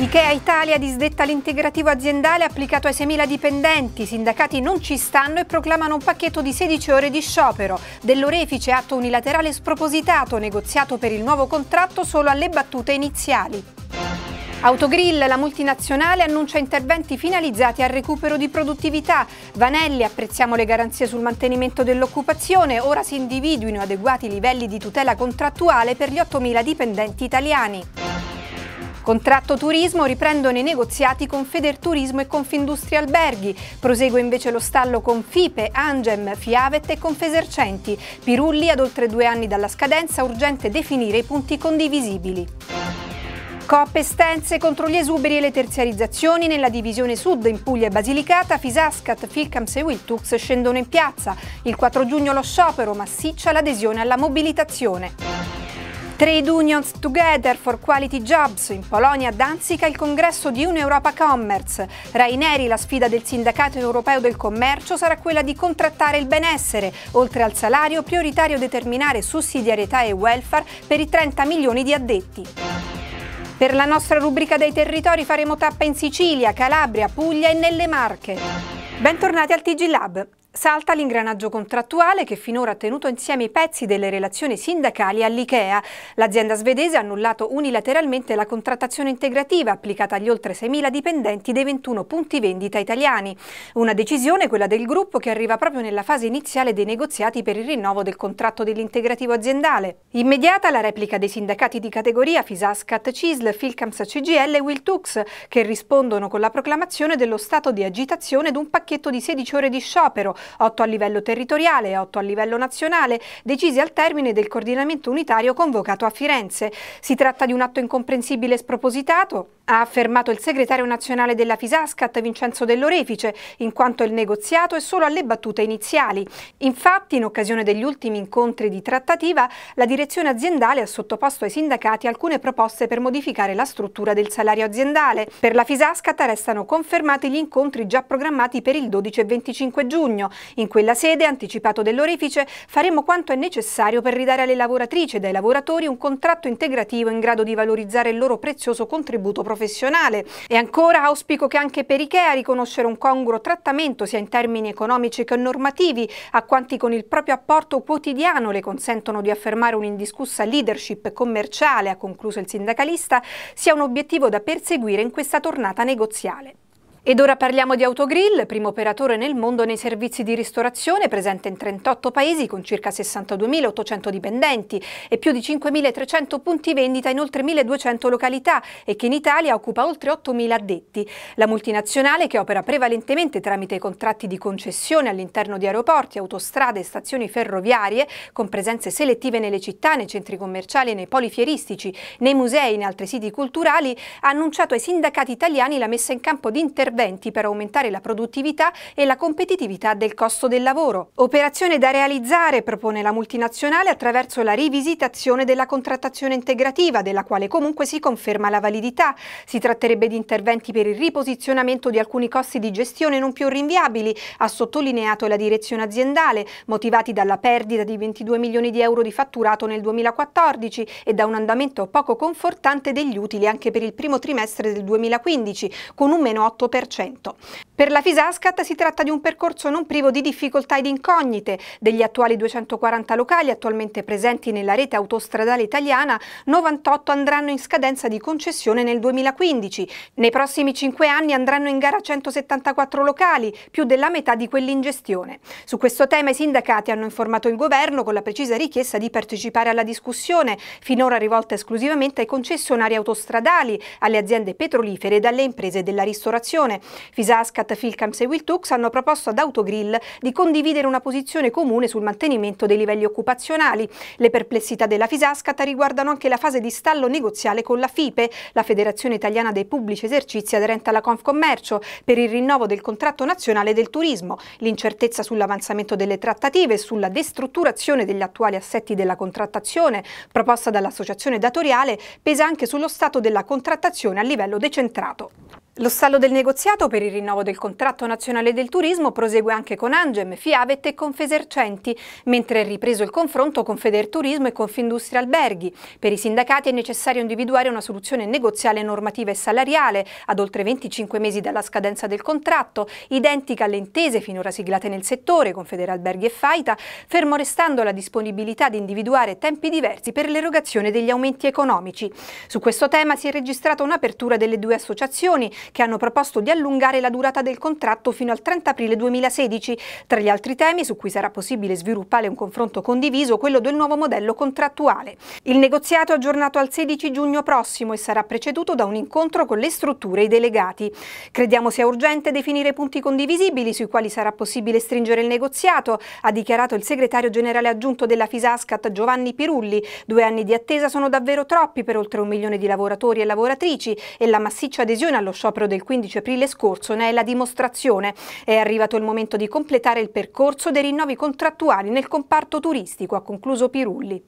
Ikea Italia disdetta l'integrativo aziendale applicato ai 6.000 dipendenti. I sindacati non ci stanno e proclamano un pacchetto di 16 ore di sciopero. Dell'orefice atto unilaterale spropositato, negoziato per il nuovo contratto solo alle battute iniziali. Autogrill, la multinazionale, annuncia interventi finalizzati al recupero di produttività. Vanelli, apprezziamo le garanzie sul mantenimento dell'occupazione, ora si individuino adeguati livelli di tutela contrattuale per gli 8.000 dipendenti italiani. Contratto turismo riprendono i negoziati con Federturismo e Confindustria Alberghi. Prosegue invece lo stallo con FIPE, Angem, Fiavet e Confesercenti. Pirulli ad oltre due anni dalla scadenza urgente definire i punti condivisibili. Coppe Stenze contro gli esuberi e le terziarizzazioni nella divisione sud in Puglia e Basilicata, Fisascat, Filcams e Wiltux scendono in piazza. Il 4 giugno lo sciopero, massiccia l'adesione alla mobilitazione. Trade Unions Together for Quality Jobs, in Polonia Danzica il congresso di Un'Europa Commerce. Raineri, la sfida del sindacato europeo del commercio sarà quella di contrattare il benessere, oltre al salario prioritario determinare sussidiarietà e welfare per i 30 milioni di addetti. Per la nostra rubrica dei territori faremo tappa in Sicilia, Calabria, Puglia e nelle Marche. Bentornati al TG Lab. Salta l'ingranaggio contrattuale che finora ha tenuto insieme i pezzi delle relazioni sindacali all'IKEA. L'azienda svedese ha annullato unilateralmente la contrattazione integrativa applicata agli oltre 6.000 dipendenti dei 21 punti vendita italiani. Una decisione, quella del gruppo, che arriva proprio nella fase iniziale dei negoziati per il rinnovo del contratto dell'integrativo aziendale. Immediata la replica dei sindacati di categoria Fisascat CISL, Filcams CGL e Wiltux, che rispondono con la proclamazione dello stato di agitazione ed un pacchetto di 16 ore di sciopero 8 a livello territoriale e 8 a livello nazionale, decisi al termine del coordinamento unitario convocato a Firenze. Si tratta di un atto incomprensibile e spropositato ha affermato il segretario nazionale della Fisascat Vincenzo Dell'Orefice, in quanto il negoziato è solo alle battute iniziali. Infatti, in occasione degli ultimi incontri di trattativa, la direzione aziendale ha sottoposto ai sindacati alcune proposte per modificare la struttura del salario aziendale. Per la Fisascat restano confermati gli incontri già programmati per il 12 e 25 giugno. In quella sede, anticipato dell'Orefice, faremo quanto è necessario per ridare alle lavoratrici e ai lavoratori un contratto integrativo in grado di valorizzare il loro prezioso contributo professionale professionale e ancora auspico che anche per Ikea riconoscere un congruo trattamento sia in termini economici che normativi a quanti con il proprio apporto quotidiano le consentono di affermare un'indiscussa leadership commerciale, ha concluso il sindacalista, sia un obiettivo da perseguire in questa tornata negoziale. Ed ora parliamo di Autogrill, primo operatore nel mondo nei servizi di ristorazione, presente in 38 paesi con circa 62.800 dipendenti e più di 5.300 punti vendita in oltre 1.200 località e che in Italia occupa oltre 8.000 addetti. La multinazionale, che opera prevalentemente tramite contratti di concessione all'interno di aeroporti, autostrade e stazioni ferroviarie, con presenze selettive nelle città, nei centri commerciali e nei poli fieristici, nei musei e in altri siti culturali, ha annunciato ai sindacati italiani la messa in campo di interventi interventi per aumentare la produttività e la competitività del costo del lavoro. Operazione da realizzare, propone la multinazionale, attraverso la rivisitazione della contrattazione integrativa, della quale comunque si conferma la validità. Si tratterebbe di interventi per il riposizionamento di alcuni costi di gestione non più rinviabili, ha sottolineato la direzione aziendale, motivati dalla perdita di 22 milioni di euro di fatturato nel 2014 e da un andamento poco confortante degli utili anche per il primo trimestre del 2015, con un meno 8% per cento. Per la Fisascat si tratta di un percorso non privo di difficoltà ed incognite. Degli attuali 240 locali attualmente presenti nella rete autostradale italiana, 98 andranno in scadenza di concessione nel 2015. Nei prossimi 5 anni andranno in gara 174 locali, più della metà di quelli in gestione. Su questo tema i sindacati hanno informato il governo con la precisa richiesta di partecipare alla discussione, finora rivolta esclusivamente ai concessionari autostradali, alle aziende petrolifere e alle imprese della ristorazione. Fisascat Phil Camps e Will Tux hanno proposto ad Autogrill di condividere una posizione comune sul mantenimento dei livelli occupazionali. Le perplessità della Fisascata riguardano anche la fase di stallo negoziale con la FIPE, la Federazione Italiana dei Pubblici Esercizi aderente alla Confcommercio, per il rinnovo del contratto nazionale del turismo, l'incertezza sull'avanzamento delle trattative e sulla destrutturazione degli attuali assetti della contrattazione proposta dall'associazione datoriale pesa anche sullo stato della contrattazione a livello decentrato. Lo stallo del negoziato per il rinnovo del contratto nazionale del turismo prosegue anche con Angem, Fiavet e Confesercenti, mentre è ripreso il confronto con Federturismo e Confindustria Alberghi. Per i sindacati è necessario individuare una soluzione negoziale normativa e salariale, ad oltre 25 mesi dalla scadenza del contratto, identica alle intese finora siglate nel settore con Alberghi e Faita, fermo restando la disponibilità di individuare tempi diversi per l'erogazione degli aumenti economici. Su questo tema si è registrata un'apertura delle due associazioni che hanno proposto di allungare la durata del contratto fino al 30 aprile 2016. Tra gli altri temi su cui sarà possibile sviluppare un confronto condiviso, quello del nuovo modello contrattuale. Il negoziato è aggiornato al 16 giugno prossimo e sarà preceduto da un incontro con le strutture e i delegati. Crediamo sia urgente definire punti condivisibili sui quali sarà possibile stringere il negoziato, ha dichiarato il segretario generale aggiunto della Fisascat Giovanni Pirulli. Due anni di attesa sono davvero troppi per oltre un milione di lavoratori e lavoratrici e la massiccia adesione allo sciopero sciopero del 15 aprile scorso ne è la dimostrazione. È arrivato il momento di completare il percorso dei rinnovi contrattuali nel comparto turistico, ha concluso Pirulli.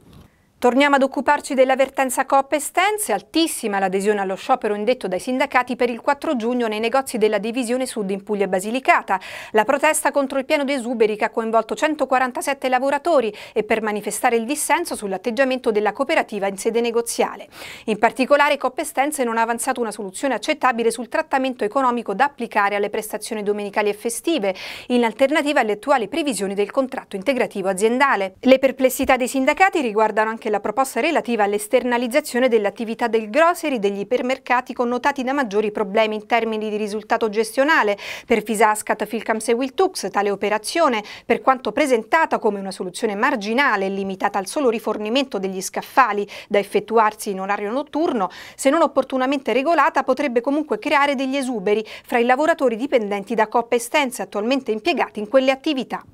Torniamo ad occuparci dell'avvertenza Coop Estense, altissima l'adesione allo sciopero indetto dai sindacati per il 4 giugno nei negozi della divisione sud in Puglia e Basilicata. La protesta contro il piano di esuberi che ha coinvolto 147 lavoratori e per manifestare il dissenso sull'atteggiamento della cooperativa in sede negoziale. In particolare Coop Estense non ha avanzato una soluzione accettabile sul trattamento economico da applicare alle prestazioni domenicali e festive, in alternativa alle attuali previsioni del contratto integrativo aziendale. Le perplessità dei sindacati riguardano anche anche la proposta relativa all'esternalizzazione dell'attività del grocery degli ipermercati connotati da maggiori problemi in termini di risultato gestionale. Per Fisascat, Filcams e Wiltux tale operazione, per quanto presentata come una soluzione marginale limitata al solo rifornimento degli scaffali da effettuarsi in orario notturno, se non opportunamente regolata potrebbe comunque creare degli esuberi fra i lavoratori dipendenti da Coppa Estense attualmente impiegati in quelle attività.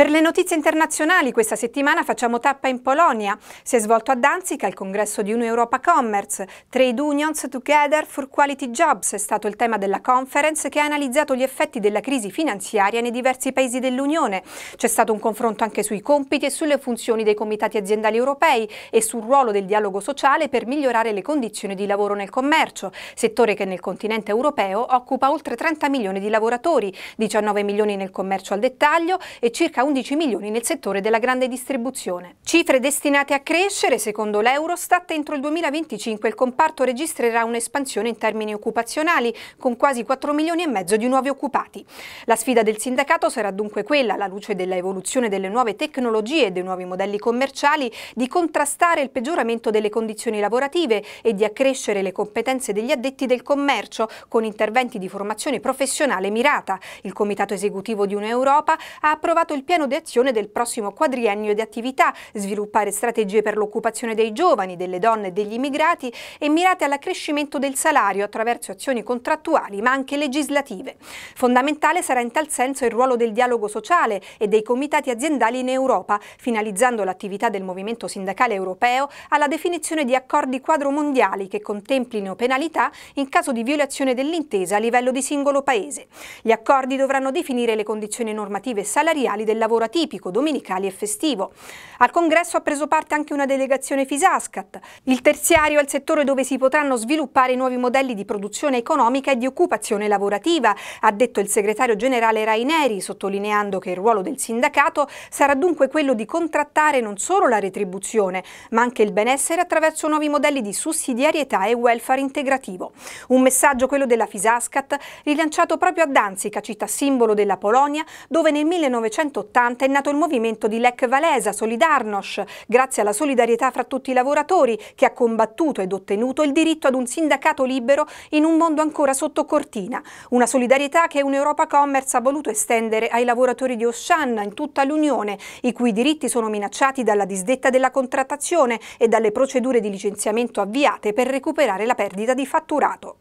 Per le notizie internazionali questa settimana facciamo tappa in Polonia. Si è svolto a Danzica il congresso di Un'Europa Commerce. Trade Unions Together for Quality Jobs è stato il tema della conference che ha analizzato gli effetti della crisi finanziaria nei diversi paesi dell'Unione. C'è stato un confronto anche sui compiti e sulle funzioni dei comitati aziendali europei e sul ruolo del dialogo sociale per migliorare le condizioni di lavoro nel commercio, settore che nel continente europeo occupa oltre 30 milioni di lavoratori, 19 milioni nel commercio al dettaglio e circa 1 11 milioni nel settore della grande distribuzione. Cifre destinate a crescere, secondo l'Eurostat, entro il 2025 il comparto registrerà un'espansione in termini occupazionali, con quasi 4 milioni e mezzo di nuovi occupati. La sfida del sindacato sarà dunque quella, alla luce dell'evoluzione delle nuove tecnologie e dei nuovi modelli commerciali, di contrastare il peggioramento delle condizioni lavorative e di accrescere le competenze degli addetti del commercio con interventi di formazione professionale mirata. Il Comitato Esecutivo di Un'Europa ha approvato il piano piano di azione del prossimo quadriennio di attività, sviluppare strategie per l'occupazione dei giovani, delle donne e degli immigrati e mirate all'accrescimento del salario attraverso azioni contrattuali ma anche legislative. Fondamentale sarà in tal senso il ruolo del dialogo sociale e dei comitati aziendali in Europa, finalizzando l'attività del movimento sindacale europeo alla definizione di accordi quadro mondiali che contemplino penalità in caso di violazione dell'intesa a livello di singolo paese. Gli accordi dovranno definire le condizioni normative e salariali delle lavoro atipico, domenicali e festivo. Al congresso ha preso parte anche una delegazione Fisascat. Il terziario è il settore dove si potranno sviluppare nuovi modelli di produzione economica e di occupazione lavorativa, ha detto il segretario generale Raineri, sottolineando che il ruolo del sindacato sarà dunque quello di contrattare non solo la retribuzione, ma anche il benessere attraverso nuovi modelli di sussidiarietà e welfare integrativo. Un messaggio quello della Fisascat rilanciato proprio a Danzica, città simbolo della Polonia, dove nel 1980 80 è nato il movimento di Lech Valesa, Solidarnosc, grazie alla solidarietà fra tutti i lavoratori che ha combattuto ed ottenuto il diritto ad un sindacato libero in un mondo ancora sotto cortina. Una solidarietà che Un'Europa Commerce ha voluto estendere ai lavoratori di Osanna in tutta l'Unione, i cui diritti sono minacciati dalla disdetta della contrattazione e dalle procedure di licenziamento avviate per recuperare la perdita di fatturato.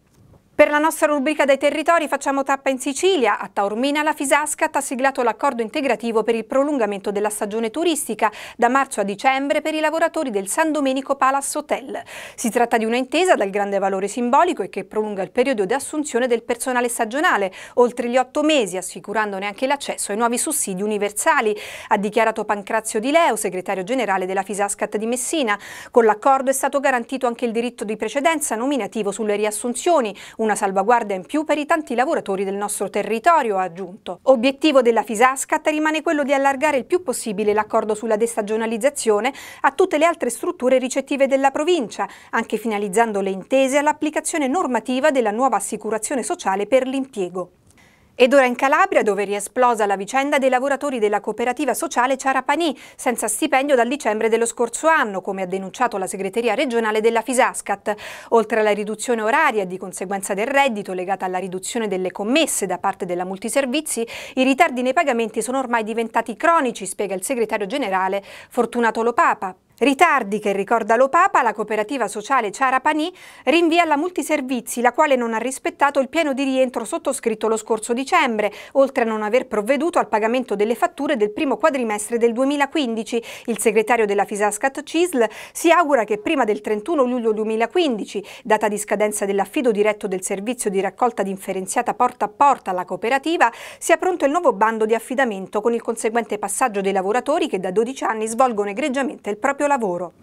Per la nostra rubrica dei territori facciamo tappa in Sicilia. A Taormina la Fisascat ha siglato l'accordo integrativo per il prolungamento della stagione turistica da marzo a dicembre per i lavoratori del San Domenico Palace Hotel. Si tratta di un'intesa dal grande valore simbolico e che prolunga il periodo di assunzione del personale stagionale, oltre gli otto mesi, assicurandone anche l'accesso ai nuovi sussidi universali, ha dichiarato Pancrazio Di Leo, segretario generale della Fisascat di Messina. Con l'accordo è stato garantito anche il diritto di precedenza nominativo sulle riassunzioni, un una salvaguardia in più per i tanti lavoratori del nostro territorio, ha aggiunto. Obiettivo della Fisascat rimane quello di allargare il più possibile l'accordo sulla destagionalizzazione a tutte le altre strutture ricettive della provincia, anche finalizzando le intese all'applicazione normativa della nuova assicurazione sociale per l'impiego. Ed ora in Calabria, dove riesplosa la vicenda dei lavoratori della cooperativa sociale Ciarapani, senza stipendio dal dicembre dello scorso anno, come ha denunciato la segreteria regionale della Fisascat. Oltre alla riduzione oraria e di conseguenza del reddito legata alla riduzione delle commesse da parte della multiservizi, i ritardi nei pagamenti sono ormai diventati cronici, spiega il segretario generale Fortunato Lopapa. Ritardi che ricorda lo Papa, la cooperativa sociale Ciarapani rinvia alla multiservizi, la quale non ha rispettato il piano di rientro sottoscritto lo scorso dicembre, oltre a non aver provveduto al pagamento delle fatture del primo quadrimestre del 2015. Il segretario della Fisascat CISL si augura che prima del 31 luglio 2015, data di scadenza dell'affido diretto del servizio di raccolta differenziata porta a porta alla cooperativa, sia pronto il nuovo bando di affidamento con il conseguente passaggio dei lavoratori che da 12 anni svolgono egregiamente il proprio lavoro.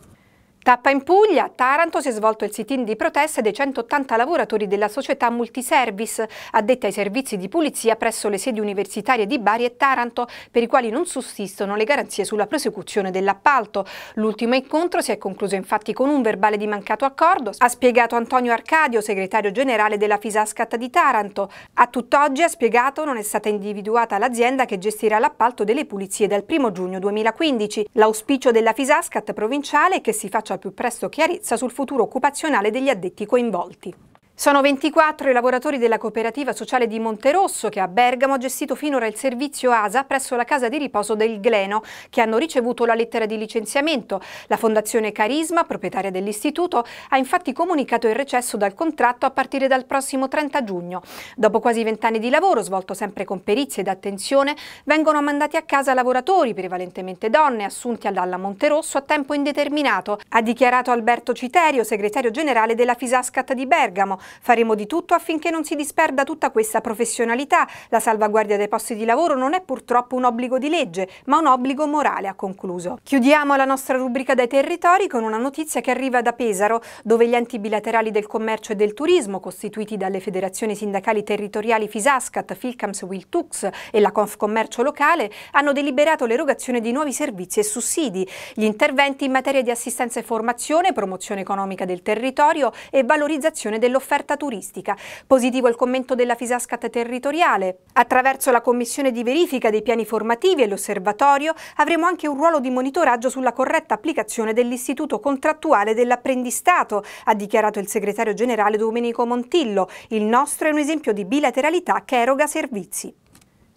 Tappa in Puglia, a Taranto si è svolto il sit-in di protesta dei 180 lavoratori della società Multiservice, addetta ai servizi di pulizia presso le sedi universitarie di Bari e Taranto, per i quali non sussistono le garanzie sulla prosecuzione dell'appalto. L'ultimo incontro si è concluso infatti con un verbale di mancato accordo, ha spiegato Antonio Arcadio, segretario generale della Fisascat di Taranto. A tutt'oggi, ha spiegato, non è stata individuata l'azienda che gestirà l'appalto delle pulizie dal 1 giugno 2015. L'auspicio della Fisascat provinciale è che si faccia al più presto chiarezza sul futuro occupazionale degli addetti coinvolti. Sono 24 i lavoratori della cooperativa sociale di Monterosso che a Bergamo ha gestito finora il servizio ASA presso la casa di riposo del Gleno che hanno ricevuto la lettera di licenziamento. La fondazione Carisma, proprietaria dell'istituto, ha infatti comunicato il recesso dal contratto a partire dal prossimo 30 giugno. Dopo quasi vent'anni di lavoro, svolto sempre con perizia ed attenzione, vengono mandati a casa lavoratori, prevalentemente donne, assunti dalla Monterosso a tempo indeterminato, ha dichiarato Alberto Citerio, segretario generale della Fisascat di Bergamo Faremo di tutto affinché non si disperda tutta questa professionalità. La salvaguardia dei posti di lavoro non è purtroppo un obbligo di legge, ma un obbligo morale, ha concluso. Chiudiamo la nostra rubrica dai territori con una notizia che arriva da Pesaro, dove gli enti bilaterali del commercio e del turismo, costituiti dalle federazioni sindacali territoriali Fisascat, Filcams, Wiltux e la Confcommercio locale, hanno deliberato l'erogazione di nuovi servizi e sussidi. Gli interventi in materia di assistenza e formazione, promozione economica del territorio e valorizzazione dell'offerta dell'offerta turistica. Positivo il commento della Fisascat territoriale. Attraverso la commissione di verifica dei piani formativi e l'osservatorio avremo anche un ruolo di monitoraggio sulla corretta applicazione dell'istituto contrattuale dell'apprendistato, ha dichiarato il segretario generale Domenico Montillo. Il nostro è un esempio di bilateralità che eroga servizi.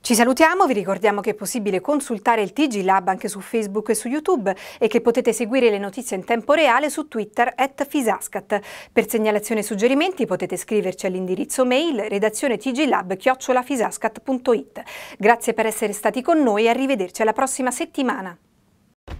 Ci salutiamo, vi ricordiamo che è possibile consultare il TG Lab anche su Facebook e su YouTube e che potete seguire le notizie in tempo reale su Twitter at Fisascat. Per segnalazioni e suggerimenti potete scriverci all'indirizzo mail redazione tglab-fisascat.it. Grazie per essere stati con noi e arrivederci alla prossima settimana.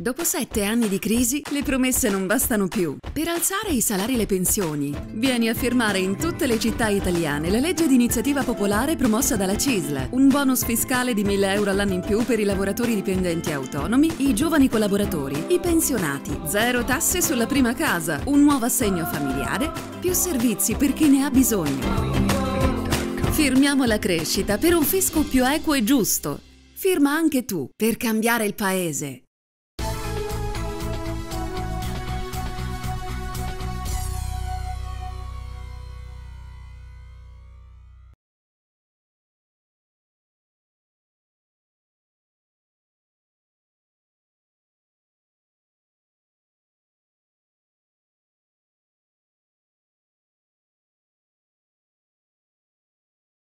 Dopo sette anni di crisi, le promesse non bastano più. Per alzare i salari e le pensioni, vieni a firmare in tutte le città italiane la legge di iniziativa popolare promossa dalla CISL. Un bonus fiscale di 1000 euro all'anno in più per i lavoratori dipendenti autonomi, i giovani collaboratori, i pensionati, zero tasse sulla prima casa, un nuovo assegno familiare, più servizi per chi ne ha bisogno. Firmiamo la crescita per un fisco più equo e giusto. Firma anche tu per cambiare il paese.